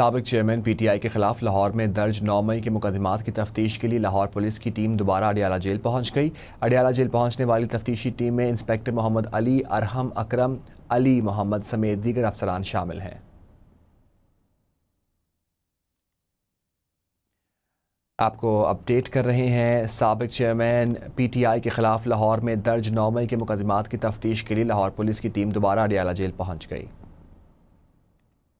सबक chairman P T I के खिलाफ लाहौर में दर्ज नौ मई के मुकदमात की तफ्तीश के लिए लाहौर पुलिस की टीम दोबारा अडियाला जेल पहुंच गई अडियाला जेल पहुंचने वाली तफ्तीशी टीम में इंस्पेक्टर मोहम्मद अली अरहम अकरम अली मोहम्मद समेत दीगर अफसरान शामिल हैं आपको अपडेट कर रहे हैं सबक चेयरमैन पीटीआई के खिलाफ लाहौर में दर्ज नौ मई के मुकदमात की तफ्तीश के लिए लाहौर पुलिस की टीम दोबारा अडियाला जेल पहुंच गई